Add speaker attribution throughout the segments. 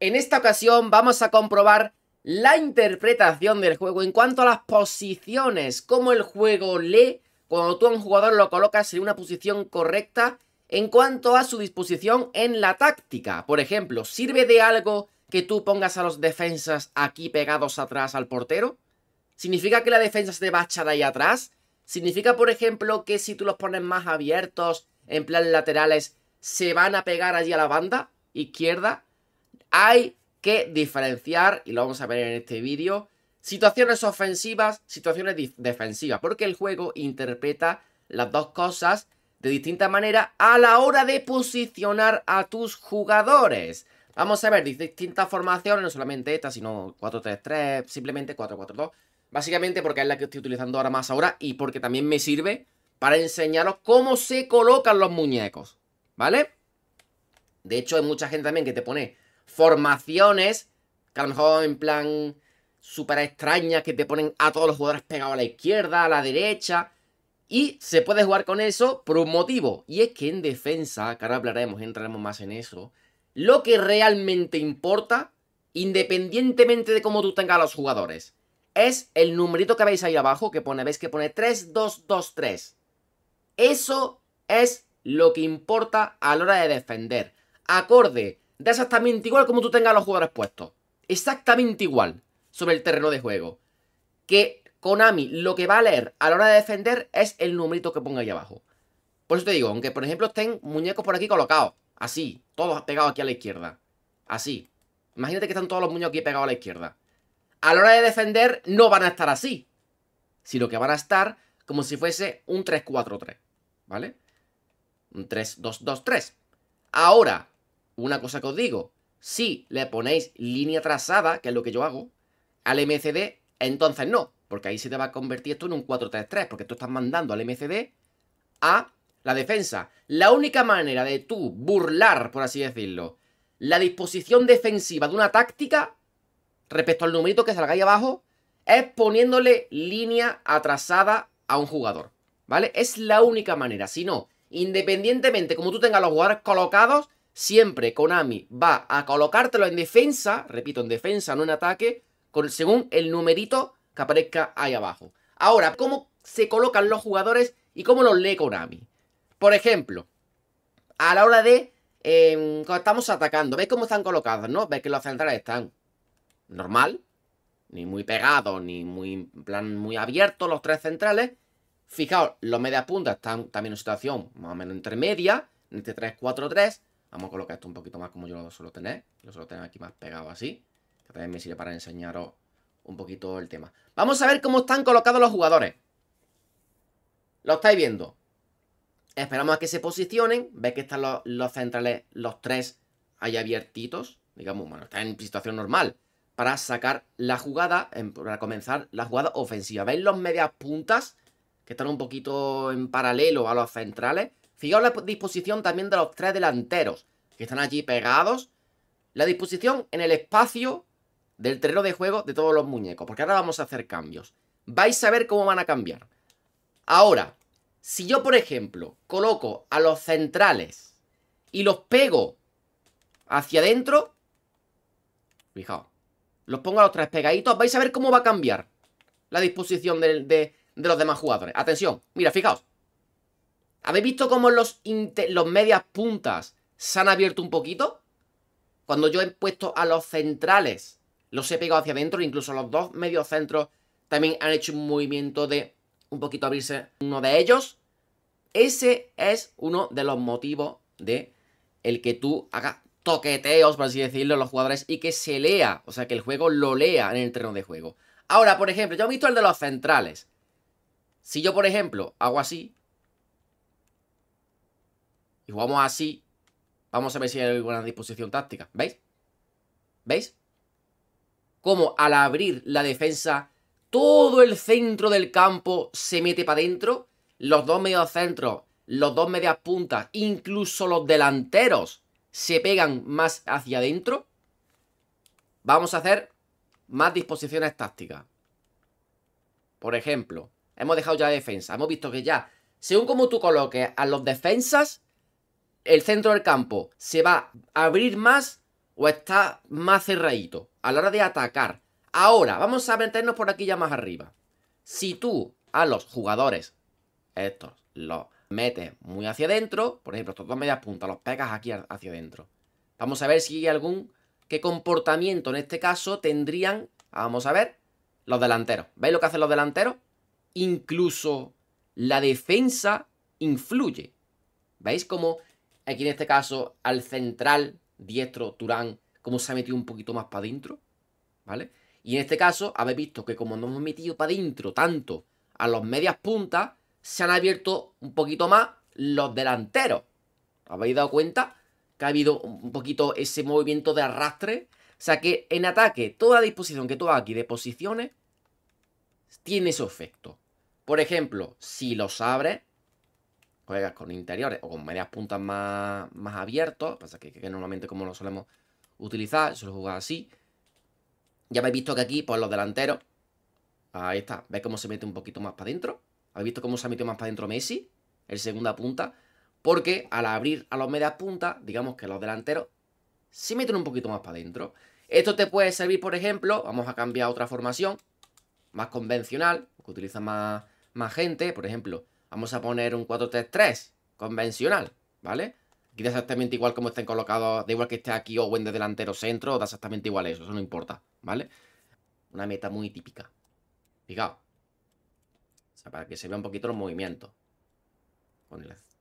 Speaker 1: En esta ocasión vamos a comprobar la interpretación del juego en cuanto a las posiciones, cómo el juego lee cuando tú a un jugador lo colocas en una posición correcta en cuanto a su disposición en la táctica. Por ejemplo, ¿sirve de algo que tú pongas a los defensas aquí pegados atrás al portero? ¿Significa que la defensa se va a echar ahí atrás? ¿Significa, por ejemplo, que si tú los pones más abiertos, en planes laterales, se van a pegar allí a la banda izquierda? Hay que diferenciar, y lo vamos a ver en este vídeo, situaciones ofensivas, situaciones defensivas, porque el juego interpreta las dos cosas de distinta manera a la hora de posicionar a tus jugadores. Vamos a ver distintas formaciones, no solamente esta, sino 4-3-3, simplemente 4-4-2. Básicamente porque es la que estoy utilizando ahora más ahora y porque también me sirve para enseñaros cómo se colocan los muñecos, ¿vale? De hecho, hay mucha gente también que te pone formaciones, que a lo mejor en plan Super extrañas, que te ponen a todos los jugadores pegados a la izquierda, a la derecha. Y se puede jugar con eso por un motivo. Y es que en defensa, que ahora hablaremos, entraremos más en eso. Lo que realmente importa, independientemente de cómo tú tengas a los jugadores, es el numerito que veis ahí abajo, que pone, veis que pone 3, 2, 2, 3. Eso es lo que importa a la hora de defender. Acorde exactamente igual como tú tengas los jugadores puestos. Exactamente igual sobre el terreno de juego. Que Konami lo que va a leer a la hora de defender es el numerito que ponga ahí abajo. Por eso te digo, aunque por ejemplo estén muñecos por aquí colocados, así, todos pegados aquí a la izquierda, así. Imagínate que están todos los muñecos aquí pegados a la izquierda. A la hora de defender no van a estar así, sino que van a estar como si fuese un 3-4-3, ¿vale? Un 3-2-2-3. Ahora, una cosa que os digo, si le ponéis línea atrasada, que es lo que yo hago, al MCD, entonces no, porque ahí se te va a convertir esto en un 4-3-3, porque tú estás mandando al MCD a la defensa. La única manera de tú burlar, por así decirlo, la disposición defensiva de una táctica respecto al numerito que salga ahí abajo es poniéndole línea atrasada a un jugador, ¿vale? Es la única manera, si no, independientemente como tú tengas los jugadores colocados, siempre Konami va a colocártelo en defensa, repito, en defensa, no en ataque, con, según el numerito que aparezca ahí abajo. Ahora, ¿cómo se colocan los jugadores y cómo los lee Konami? Por ejemplo, a la hora de... Em, cuando estamos atacando, ¿ves cómo están colocados, no? ¿Veis que los centrales están normal? Ni muy pegados, ni muy, plan, muy abiertos los tres centrales. Fijaos, los medias puntas están también en situación más o menos intermedia, media, entre este 3-4-3. Vamos a colocar esto un poquito más como yo lo suelo tener. Lo suelo tener aquí más pegado así. Que también me sirve para enseñaros un poquito el tema. Vamos a ver cómo están colocados los jugadores. Lo estáis viendo. Esperamos a que se posicionen. Veis que están los, centrales, los tres ahí abiertitos. Digamos, bueno, están en situación normal. Para sacar la jugada, para comenzar la jugada ofensiva. ¿Veis los medias puntas? Que están un poquito en paralelo a los centrales. Fijaos la disposición también de los tres delanteros, que están allí pegados. La disposición en el espacio del terreno de juego de todos los muñecos, porque ahora vamos a hacer cambios. Vais a ver cómo van a cambiar. Ahora, si yo, por ejemplo, coloco a los centrales y los pego hacia adentro, fijaos, los pongo a los tres pegaditos, vais a ver cómo va a cambiar la disposición de, de los demás jugadores. Atención, mira, fijaos. ¿Habéis visto cómo los, los medias puntas se han abierto un poquito? Cuando yo he puesto a los centrales, los he pegado hacia adentro, incluso los dos medios centros también han hecho un movimiento de un poquito abrirse uno de ellos. Ese es uno de los motivos de el que tú hagas toqueteos, por así decirlo, los jugadores y que se lea, o sea, que el juego lo lea en el terreno de juego. Ahora, por ejemplo, yo he visto el de los centrales. Si yo, por ejemplo, hago así, y jugamos así, vamos a ver si hay alguna disposición táctica. ¿Veis? ¿Veis? Como al abrir la defensa, todo el centro del campo se mete para adentro. Los dos medios centros, los dos medias puntas, incluso los delanteros se pegan más hacia adentro. Vamos a hacer más disposiciones tácticas. Por ejemplo, hemos dejado ya la defensa. Hemos visto que ya, según como tú coloques a los defensas, el centro del campo se va a abrir más o está más cerradito a la hora de atacar. Ahora, vamos a meternos por aquí ya más arriba. Si tú a los jugadores, estos, los metes muy hacia adentro, por ejemplo, estos dos medias puntas, los pegas aquí hacia adentro. Vamos a ver si hay algún, qué comportamiento en este caso tendrían, vamos a ver, los delanteros. ¿Veis lo que hacen los delanteros? Incluso la defensa influye. ¿Veis cómo aquí en este caso al central diestro Turán, como se ha metido un poquito más para adentro, ¿vale? Y en este caso habéis visto que como no hemos metido para adentro tanto a los medias puntas, se han abierto un poquito más los delanteros. ¿Habéis dado cuenta? Que ha habido un poquito ese movimiento de arrastre. O sea que en ataque, toda disposición que tú hagas aquí de posiciones, tiene ese efecto. Por ejemplo, si los abres, juegas con interiores o con medias puntas más, más abiertos, pasa que, normalmente como lo solemos utilizar, lo juega así. Ya habéis visto que aquí, pues los delanteros, ahí está, ¿veis cómo se mete un poquito más para adentro? ¿Habéis visto cómo se ha metido más para adentro Messi? El segunda punta, porque al abrir a los medias puntas, digamos que los delanteros se meten un poquito más para adentro. Esto te puede servir, por ejemplo, vamos a cambiar a otra formación, más convencional, que utiliza más, más gente, por ejemplo, Vamos a poner un 4-3-3 convencional, ¿vale? Aquí da exactamente igual como estén colocados, da igual que esté aquí o de delantero centro, da exactamente igual eso, eso no importa, ¿vale? Una meta muy típica. Fijaos. O sea, para que se vea un poquito los movimientos.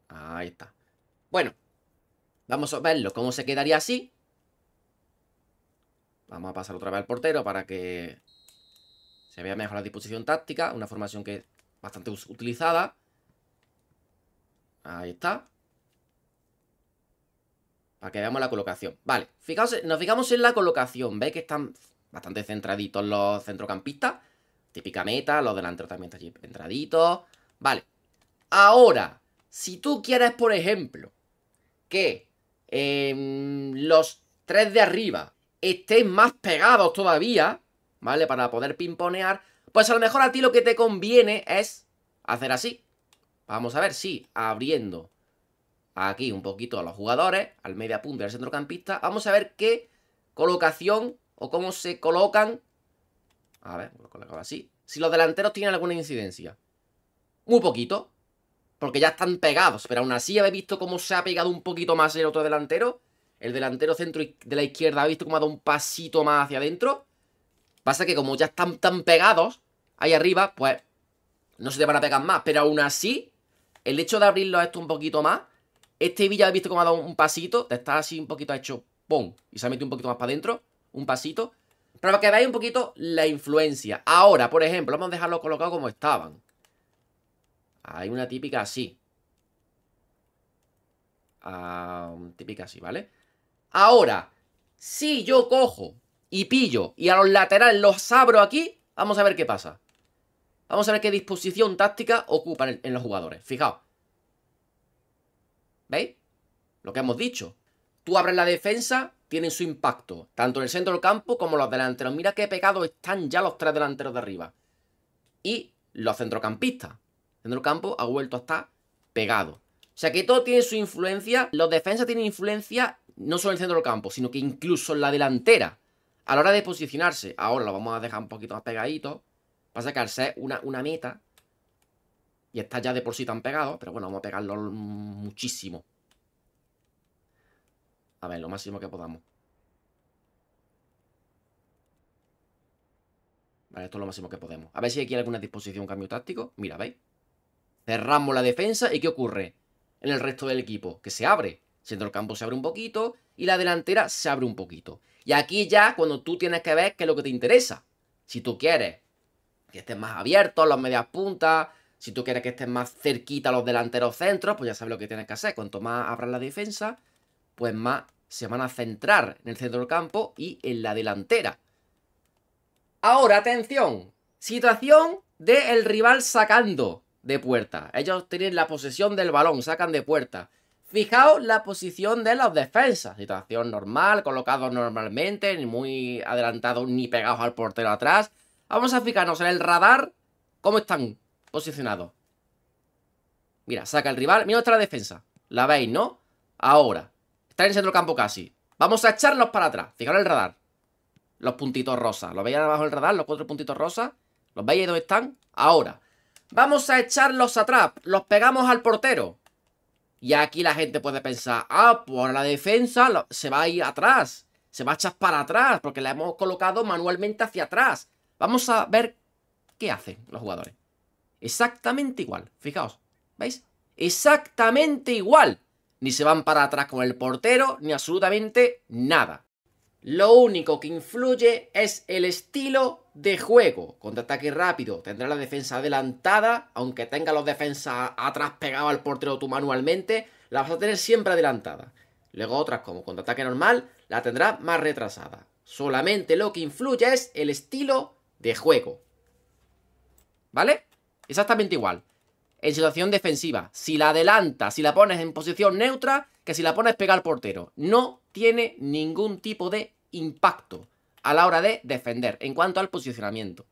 Speaker 1: Ahí está. Bueno, vamos a verlo, cómo se quedaría así. Vamos a pasar otra vez al portero para que se vea mejor la disposición táctica, una formación que es bastante utilizada. Ahí está. Para que veamos la colocación. Vale, nos fijamos en la colocación. Veis que están bastante centraditos los centrocampistas. Típica meta, los delanteros también están centraditos. Vale. Ahora, si tú quieres, por ejemplo, que em, los tres de arriba estén más pegados todavía, ¿vale? Para poder pimponear, pues a lo mejor a ti lo que te conviene es hacer así. Vamos a ver si abriendo aquí un poquito a los jugadores, al media punta y al centrocampista, vamos a ver qué colocación o cómo se colocan. A ver, lo así. Si los delanteros tienen alguna incidencia. Muy poquito. Porque ya están pegados. Pero aún así habéis visto cómo se ha pegado un poquito más el otro delantero. El delantero centro de la izquierda ha visto cómo ha dado un pasito más hacia adentro. Pasa que como ya están tan pegados ahí arriba, pues no se te van a pegar más. Pero aún así el hecho de abrirlo esto un poquito más, este villa ya visto cómo ha dado un pasito, te está así un poquito hecho ¡pum! Y se ha metido un poquito más para adentro, un pasito. Pero para que veáis un poquito la influencia. Ahora, por ejemplo, vamos a dejarlo colocado como estaban. Hay una típica así. Ah, típica así, ¿vale? Ahora, si yo cojo y pillo y a los laterales los abro aquí, vamos a ver qué pasa. Vamos a ver qué disposición táctica ocupan en los jugadores. Fijaos. ¿Veis? Lo que hemos dicho. Tú abres la defensa, tienen su impacto. Tanto en el centro del campo como los delanteros. Mira qué pegados están ya los tres delanteros de arriba. Y los centrocampistas. El centro del campo ha vuelto a estar pegado. O sea que todo tiene su influencia. Los defensas tienen influencia no solo en el centro del campo, sino que incluso en la delantera. A la hora de posicionarse. Ahora lo vamos a dejar un poquito más pegadito. Pasa que al ser una, una meta, y está ya de por sí tan pegado, pero bueno, vamos a pegarlo muchísimo. A ver, lo máximo que podamos. Vale, esto es lo máximo que podemos. A ver si aquí hay alguna disposición, cambio táctico. Mira, ¿veis? Cerramos la defensa y ¿qué ocurre? En el resto del equipo, que se abre. Siendo el campo se abre un poquito y la delantera se abre un poquito. Y aquí ya cuando tú tienes que ver qué es lo que te interesa. Si tú quieres que estén más abiertos, los medias puntas. Si tú quieres que estén más cerquita los delanteros centros, pues ya sabes lo que tienes que hacer. Cuanto más abras la defensa, pues más se van a centrar en el centro del campo y en la delantera. Ahora, atención. Situación del rival sacando de puerta. Ellos tienen la posesión del balón, sacan de puerta. Fijaos la posición de los defensas. Situación normal, colocados normalmente, ni muy adelantados ni pegados al portero atrás. Vamos a fijarnos en el radar cómo están posicionados. Mira, saca el rival. Mira nuestra defensa. La veis, ¿no? Ahora. Está en el centro campo casi. Vamos a echarlos para atrás. Fijaros el radar. Los puntitos rosas. ¿Los veis abajo del radar? Los cuatro puntitos rosas. ¿Los veis dónde están? Ahora. Vamos a echarlos atrás. Los pegamos al portero. Y aquí la gente puede pensar, ah, por pues la defensa se va a ir atrás. Se va a echar para atrás porque la hemos colocado manualmente hacia atrás. Vamos a ver qué hacen los jugadores. Exactamente igual, fijaos, ¿veis? Exactamente igual. Ni se van para atrás con el portero, ni absolutamente nada. Lo único que influye es el estilo de juego. Contraataque rápido, tendrá la defensa adelantada, aunque tenga los defensas atrás pegados al portero tú manualmente, la vas a tener siempre adelantada. Luego otras como contraataque normal, la tendrá más retrasada. Solamente lo que influye es el estilo de juego. ¿Vale? Exactamente igual. En situación defensiva. Si la adelantas, si la pones en posición neutra, que si la pones pegada al portero. No tiene ningún tipo de impacto a la hora de defender en cuanto al posicionamiento.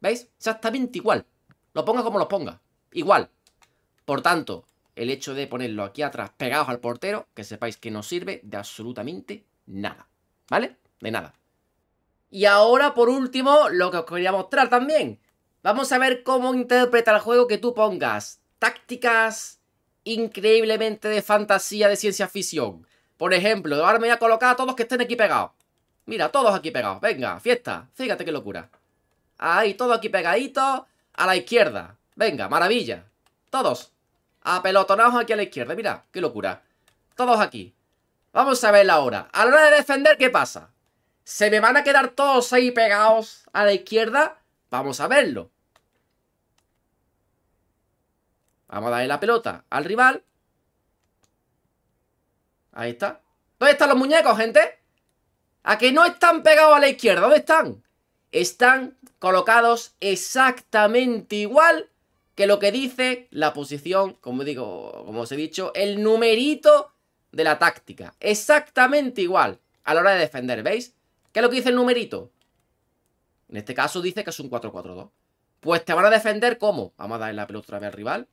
Speaker 1: ¿Veis? Exactamente igual. Lo ponga como lo ponga. Igual. Por tanto, el hecho de ponerlo aquí atrás pegados al portero, que sepáis que no sirve de absolutamente nada. ¿Vale? De nada. Y ahora, por último, lo que os quería mostrar también. Vamos a ver cómo interpreta el juego que tú pongas. Tácticas increíblemente de fantasía, de ciencia ficción. Por ejemplo, ahora me voy a colocar a todos que estén aquí pegados. Mira, todos aquí pegados. Venga, fiesta. Fíjate qué locura. Ahí, todos aquí pegaditos. A la izquierda. Venga, maravilla. Todos. Apelotonados aquí a la izquierda. Mira, qué locura. Todos aquí. Vamos a verla ahora. A la hora de defender, ¿qué pasa? ¿Se me van a quedar todos ahí pegados a la izquierda? Vamos a verlo. Vamos a darle la pelota al rival. Ahí está. ¿Dónde están los muñecos, gente? A que no están pegados a la izquierda. ¿Dónde están? Están colocados exactamente igual que lo que dice la posición, como digo, como os he dicho, el numerito de la táctica. Exactamente igual a la hora de defender, ¿veis? ¿Qué es lo que dice el numerito? En este caso dice que es un 4-4-2. Pues te van a defender ¿cómo? Vamos a darle la pelota otra vez al rival.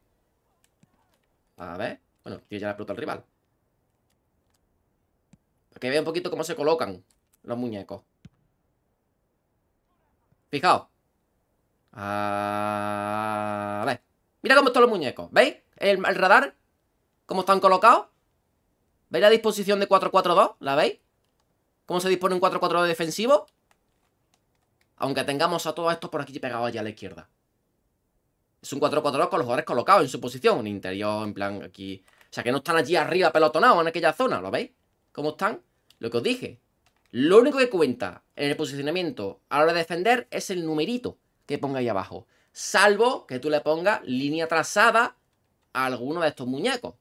Speaker 1: A ver. Bueno, yo ya la pelota al rival. Para que vea un poquito cómo se colocan los muñecos. Fijaos. A ver. Mira cómo están los muñecos. ¿Veis? El, radar. Cómo están colocados. ¿Veis la disposición de 4-4-2? ¿La veis? ¿Cómo se dispone un 4-4 de defensivo? Aunque tengamos a todos estos por aquí pegados allá a la izquierda. Es un 4-4-2 con los jugadores colocados en su posición. en interior, en plan, aquí... O sea, que no están allí arriba pelotonados en aquella zona, ¿lo veis? ¿Cómo están? Lo que os dije. Lo único que cuenta en el posicionamiento a la hora de defender es el numerito que ponga ahí abajo. Salvo que tú le pongas línea trazada a alguno de estos muñecos.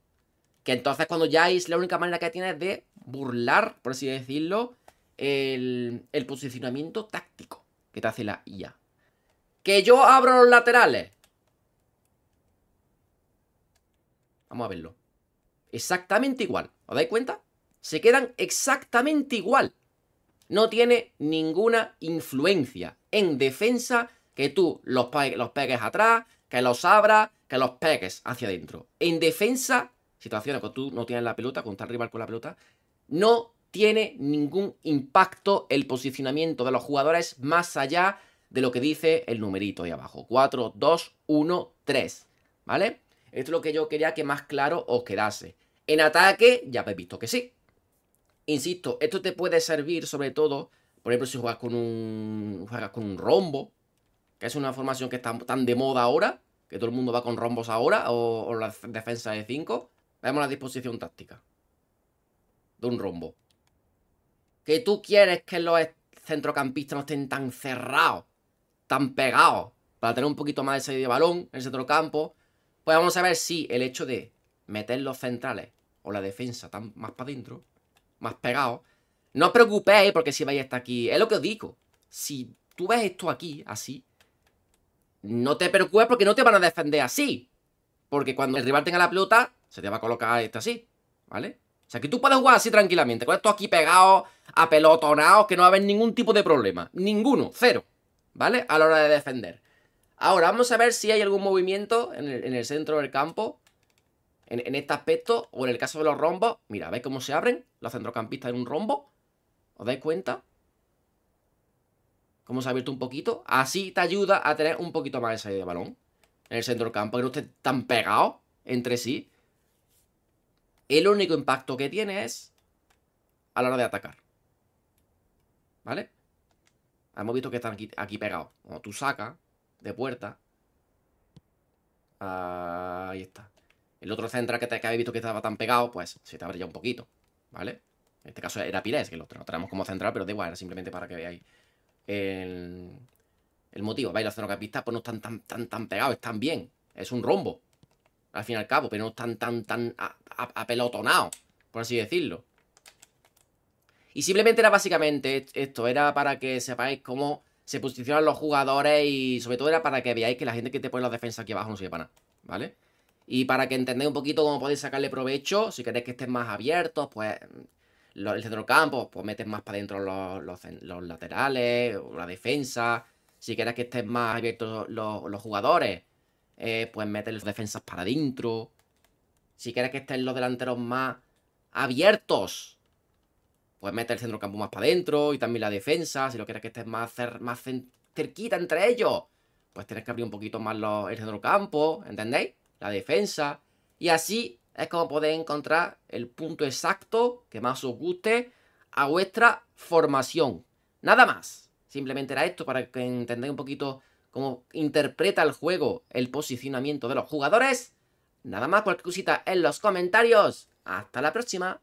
Speaker 1: Que entonces cuando ya es la única manera que tiene de burlar, por así decirlo, el, posicionamiento táctico que te hace la IA. Que yo abro los laterales. Vamos a verlo. Exactamente igual. ¿Os dais cuenta? Se quedan exactamente igual. No tiene ninguna influencia en defensa que tú los, los pegues atrás, que los abras, que los pegues hacia adentro. En defensa situaciones que tú no tienes la pelota, cuando rival con la pelota, no tiene ningún impacto el posicionamiento de los jugadores más allá de lo que dice el numerito ahí abajo. 4, 2, 1, 3. ¿Vale? Esto es lo que yo quería que más claro os quedase. En ataque, ya habéis visto que sí. Insisto, esto te puede servir sobre todo, por ejemplo, si juegas con un, con un rombo, que es una formación que está tan de moda ahora, que todo el mundo va con rombos ahora, o, o la defensa de 5. Vemos la disposición táctica. De un rombo. Que tú quieres que los centrocampistas no estén tan cerrados, tan pegados, para tener un poquito más de salida de balón en el centrocampo campo. Pues vamos a ver si el hecho de meter los centrales o la defensa tan más para adentro, más pegados, no os preocupéis porque si vais hasta aquí, es lo que os digo. Si tú ves esto aquí, así, no te preocupes porque no te van a defender así. Porque cuando el rival tenga la pelota, se te va a colocar este así, ¿vale? O sea, que tú puedes jugar así tranquilamente, con esto aquí pegados, apelotonados, que no va a haber ningún tipo de problema. Ninguno, cero, ¿vale? A la hora de defender. Ahora, vamos a ver si hay algún movimiento en el, centro del campo, en, este aspecto, o en el caso de los rombos. Mira, ¿veis cómo se abren los centrocampistas en un rombo? ¿Os dais cuenta? Cómo se ha abierto un poquito. Así te ayuda a tener un poquito más de salida de balón en el centro del campo, que no esté tan pegado entre sí. El único impacto que tiene es a la hora de atacar. ¿Vale? Hemos visto que están aquí, pegados. Cuando tú sacas de puerta. Ahí está. El otro central que, te, habéis visto que estaba tan pegado, pues se te abre un poquito. ¿Vale? En este caso era Pires, que lo tenemos como central, pero da igual, era simplemente para que veáis el, motivo. ¿Veis? Los centrocampistas pues no están tan, tan, tan pegados, están bien. Es un rombo, al fin y al cabo, pero no están tan, tan, tan, ah, apelotonado, por así decirlo. Y simplemente era básicamente e-, esto, era para que sepáis cómo se posicionan los jugadores y sobre todo era para que veáis que la gente que te pone las defensas aquí abajo no sirve para nada, ¿vale? Y para que entendáis un poquito cómo podéis sacarle provecho, si queréis que estén más abiertos, pues el centrocampo, pues metes más para adentro los, laterales, o la defensa. Si queréis que estén más abiertos los, jugadores, eh, pues metes las defensas para adentro. Si quieres que estén los delanteros más abiertos, pues meter el centrocampo más para adentro y también la defensa. Si lo quieres que estén más, más cerquita entre ellos, pues tenéis que abrir un poquito más los, el centrocampo, ¿entendéis? La defensa. Y así es como podéis encontrar el punto exacto que más os guste a vuestra formación. Nada más. Simplemente era esto para que entendáis un poquito cómo interpreta el juego el posicionamiento de los jugadores. Nada más, cualquier cosita en los comentarios. Hasta la próxima.